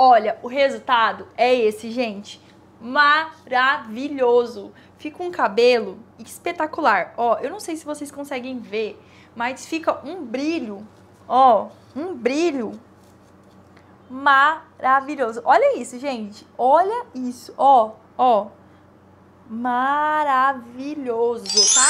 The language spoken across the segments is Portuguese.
Olha, o resultado é esse, gente. Maravilhoso! Fica um cabelo espetacular. Ó, eu não sei se vocês conseguem ver, mas fica um brilho, ó, um brilho maravilhoso. Olha isso, gente. Olha isso, ó, ó. Maravilhoso, tá?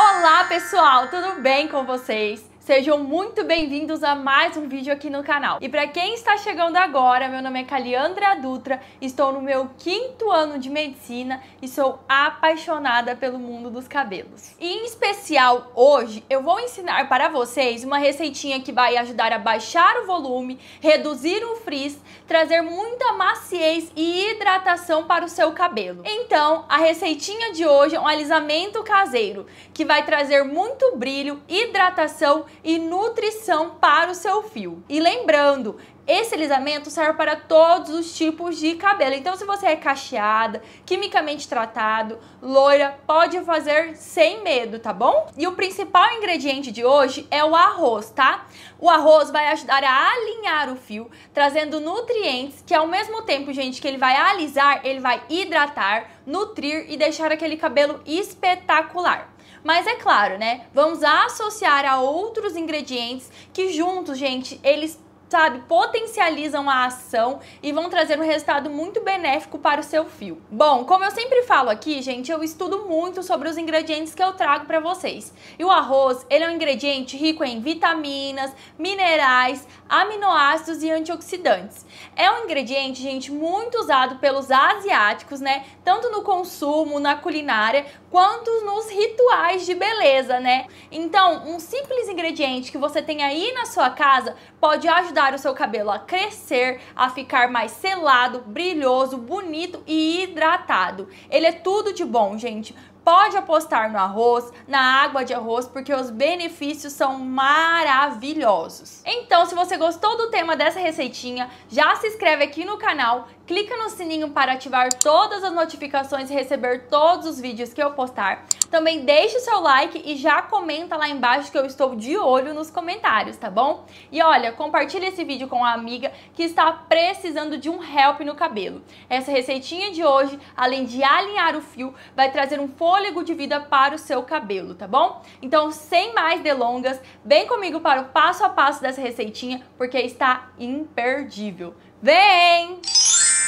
Olá, pessoal, tudo bem com vocês? Sejam muito bem-vindos a mais um vídeo aqui no canal. E para quem está chegando agora, meu nome é Caliandra Dutra, estou no meu quinto ano de medicina e sou apaixonada pelo mundo dos cabelos. E em especial hoje, eu vou ensinar para vocês uma receitinha que vai ajudar a baixar o volume, reduzir o frizz, trazer muita maciez e hidratação para o seu cabelo. Então, a receitinha de hoje é um alisamento caseiro, que vai trazer muito brilho, hidratação e nutrição para o seu fio. E lembrando, esse alisamento serve para todos os tipos de cabelo. Então, se você é cacheada, quimicamente tratado, loira, pode fazer sem medo, tá bom? E o principal ingrediente de hoje é o arroz, tá? O arroz vai ajudar a alinhar o fio, trazendo nutrientes que, ao mesmo tempo, gente, que ele vai alisar, ele vai hidratar, nutrir e deixar aquele cabelo espetacular. Mas é claro, né? Vamos associar a outros ingredientes que juntos, gente, eles sabe, potencializam a ação e vão trazer um resultado muito benéfico para o seu fio. Bom, como eu sempre falo aqui, gente, eu estudo muito sobre os ingredientes que eu trago para vocês. E o arroz, ele é um ingrediente rico em vitaminas, minerais, aminoácidos e antioxidantes. É um ingrediente, gente, muito usado pelos asiáticos, né? Tanto no consumo, na culinária, quanto nos rituais de beleza, né? Então, um simples ingrediente que você tem aí na sua casa pode ajudar o seu cabelo a crescer, a ficar mais selado, brilhoso, bonito e hidratado. Ele é tudo de bom, gente. Pode apostar no arroz, na água de arroz, porque os benefícios são maravilhosos. Então, se você gostou do tema dessa receitinha, já se inscreve aqui no canal, clica no sininho para ativar todas as notificações e receber todos os vídeos que eu postar. Também deixe o seu like e já comenta lá embaixo que eu estou de olho nos comentários, tá bom? E olha, compartilhe esse vídeo com a amiga que está precisando de um help no cabelo. Essa receitinha de hoje, além de alinhar o fio, vai trazer um fôlego de vida para o seu cabelo, tá bom? Então, sem mais delongas, vem comigo para o passo a passo dessa receitinha, porque está imperdível. Vem!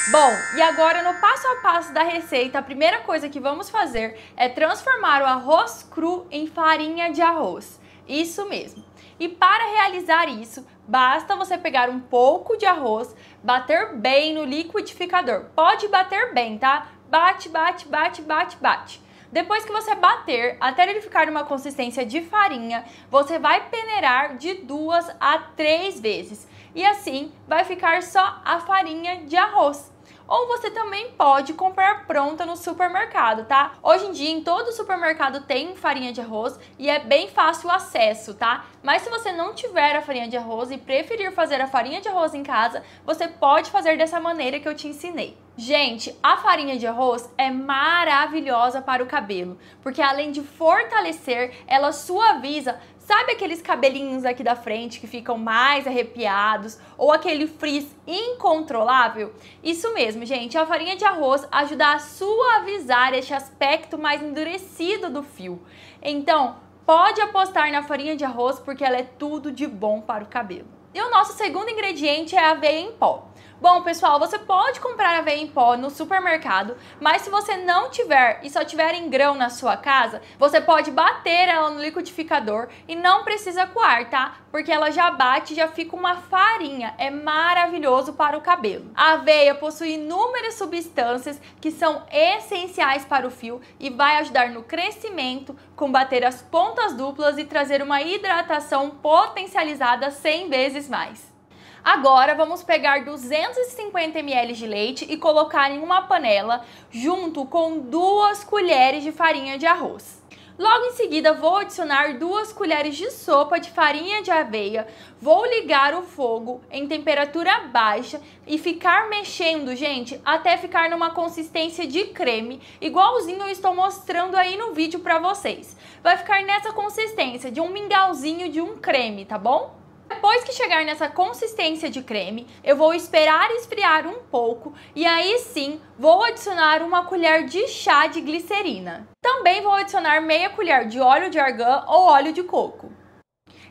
Bom, e agora no passo a passo da receita, a primeira coisa que vamos fazer é transformar o arroz cru em farinha de arroz. Isso mesmo. E para realizar isso, basta você pegar um pouco de arroz, bater bem no liquidificador. Pode bater bem, tá? Bate, bate, bate, bate, bate. Depois que você bater até ele ficar numa consistência de farinha, você vai peneirar de duas a três vezes. E assim vai ficar só a farinha de arroz ou você também pode comprar pronta no supermercado, tá? Hoje em dia em todo supermercado tem farinha de arroz e é bem fácil o acesso, tá? Mas se você não tiver a farinha de arroz e preferir fazer a farinha de arroz em casa, você pode fazer dessa maneira que eu te ensinei. Gente, a farinha de arroz é maravilhosa para o cabelo, porque além de fortalecer, ela suaviza Sabe aqueles cabelinhos aqui da frente que ficam mais arrepiados ou aquele frizz incontrolável? Isso mesmo, gente. A farinha de arroz ajuda a suavizar este aspecto mais endurecido do fio. Então, pode apostar na farinha de arroz porque ela é tudo de bom para o cabelo. E o nosso segundo ingrediente é a aveia em pó. Bom, pessoal, você pode comprar aveia em pó no supermercado, mas se você não tiver e só tiver em grão na sua casa, você pode bater ela no liquidificador e não precisa coar, tá? Porque ela já bate, já fica uma farinha. É maravilhoso para o cabelo. A aveia possui inúmeras substâncias que são essenciais para o fio e vai ajudar no crescimento, combater as pontas duplas e trazer uma hidratação potencializada 100 vezes mais. Agora vamos pegar 250 ml de leite e colocar em uma panela junto com duas colheres de farinha de arroz. Logo em seguida, vou adicionar duas colheres de sopa de farinha de aveia. Vou ligar o fogo em temperatura baixa e ficar mexendo, gente, até ficar numa consistência de creme, igualzinho eu estou mostrando aí no vídeo para vocês. Vai ficar nessa consistência de um mingauzinho de um creme, tá bom? Depois que chegar nessa consistência de creme, eu vou esperar esfriar um pouco e aí sim vou adicionar uma colher de chá de glicerina. Também vou adicionar meia colher de óleo de argan ou óleo de coco.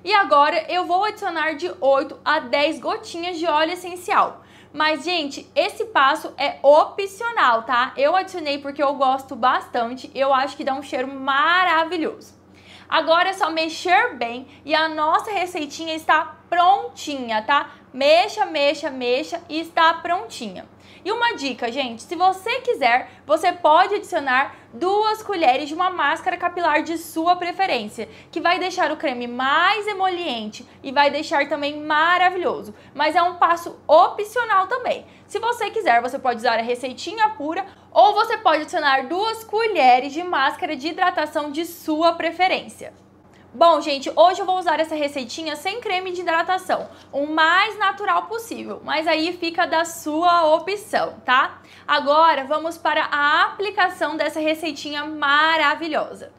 E agora eu vou adicionar de 8 a 10 gotinhas de óleo essencial. Mas, gente, esse passo é opcional, tá? Eu adicionei porque eu gosto bastante, eu acho que dá um cheiro maravilhoso. Agora é só mexer bem e a nossa receitinha está prontinha, tá? Mexa, mexa, mexa e está prontinha. E uma dica, gente, se você quiser, você pode adicionar duas colheres de uma máscara capilar de sua preferência, que vai deixar o creme mais emoliente e vai deixar também maravilhoso. Mas é um passo opcional também. Se você quiser, você pode usar a receitinha pura ou você pode adicionar duas colheres de máscara de hidratação de sua preferência. Bom, gente, hoje eu vou usar essa receitinha sem creme de hidratação, o mais natural possível, mas aí fica da sua opção, tá? Agora vamos para a aplicação dessa receitinha maravilhosa.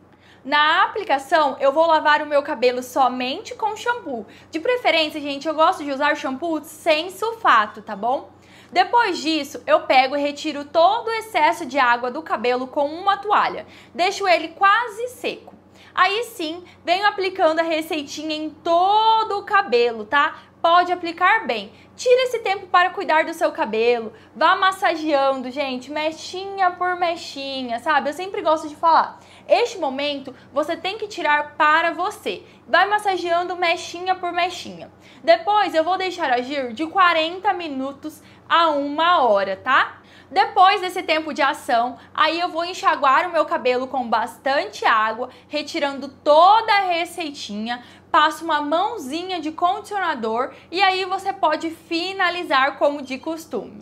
Na aplicação, eu vou lavar o meu cabelo somente com shampoo. De preferência, gente, eu gosto de usar shampoo sem sulfato, tá bom? Depois disso, eu pego e retiro todo o excesso de água do cabelo com uma toalha. Deixo ele quase seco. Aí sim, venho aplicando a receitinha em todo o cabelo, tá? Pode aplicar bem. Tira esse tempo para cuidar do seu cabelo. Vá massageando, gente, mechinha por mechinha, sabe? Eu sempre gosto de falar. Este momento você tem que tirar para você. Vai massageando mechinha por mechinha. Depois eu vou deixar agir de 40 minutos a uma hora, tá? Depois desse tempo de ação, aí eu vou enxaguar o meu cabelo com bastante água, retirando toda a receitinha, passo uma mãozinha de condicionador e aí você pode finalizar como de costume.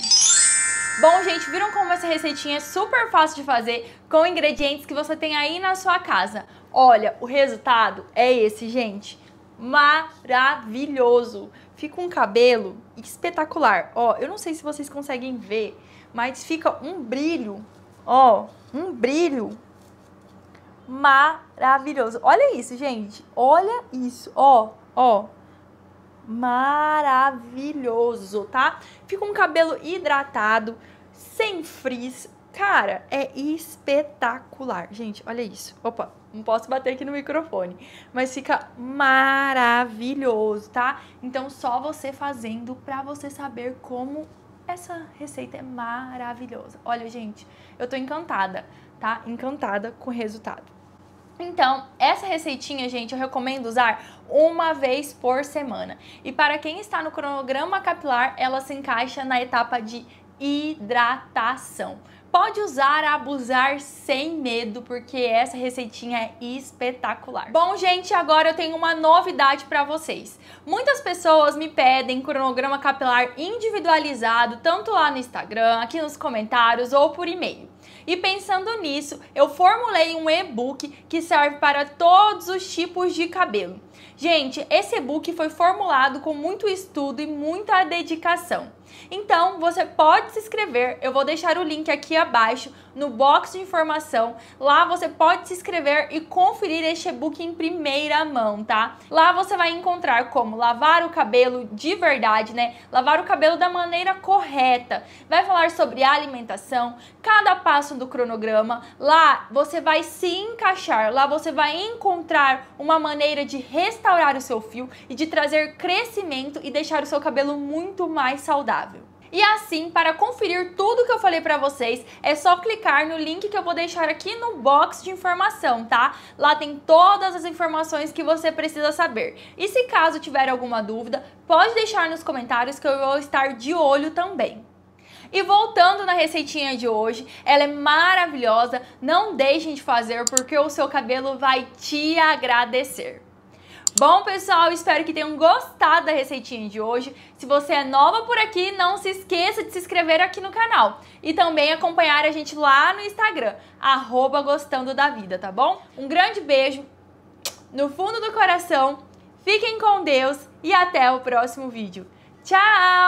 Bom, gente, viram como essa receitinha é super fácil de fazer com ingredientes que você tem aí na sua casa. Olha, o resultado é esse, gente. Maravilhoso! fica um cabelo espetacular. Ó, eu não sei se vocês conseguem ver, mas fica um brilho, ó, um brilho maravilhoso. Olha isso, gente. Olha isso, ó, ó. Maravilhoso, tá? Fica um cabelo hidratado, sem frizz. Cara, é espetacular. Gente, olha isso. Opa, não posso bater aqui no microfone. Mas fica maravilhoso, tá? Então, só você fazendo pra você saber como essa receita é maravilhosa. Olha, gente, eu tô encantada, tá? Encantada com o resultado. Então, essa receitinha, gente, eu recomendo usar uma vez por semana. E para quem está no cronograma capilar, ela se encaixa na etapa de hidratação pode usar, abusar sem medo, porque essa receitinha é espetacular. Bom, gente, agora eu tenho uma novidade para vocês. Muitas pessoas me pedem cronograma capilar individualizado, tanto lá no Instagram, aqui nos comentários ou por e-mail. E pensando nisso, eu formulei um e-book que serve para todos os tipos de cabelo. Gente, esse e-book foi formulado com muito estudo e muita dedicação. Então, você pode se inscrever. Eu vou deixar o link aqui abaixo no box de informação. Lá você pode se inscrever e conferir este e-book em primeira mão, tá? Lá você vai encontrar como lavar o cabelo de verdade, né? Lavar o cabelo da maneira correta. Vai falar sobre alimentação, cada passo do cronograma. Lá você vai se encaixar, lá você vai encontrar uma maneira de resolver restaurar o seu fio e de trazer crescimento e deixar o seu cabelo muito mais saudável. E assim, para conferir tudo que eu falei para vocês, é só clicar no link que eu vou deixar aqui no box de informação, tá? Lá tem todas as informações que você precisa saber. E se caso tiver alguma dúvida, pode deixar nos comentários que eu vou estar de olho também. E voltando na receitinha de hoje, ela é maravilhosa, não deixem de fazer porque o seu cabelo vai te agradecer. Bom, pessoal, espero que tenham gostado da receitinha de hoje. Se você é nova por aqui, não se esqueça de se inscrever aqui no canal e também acompanhar a gente lá no Instagram, arroba gostando da vida, tá bom? Um grande beijo no fundo do coração, fiquem com Deus e até o próximo vídeo. Tchau!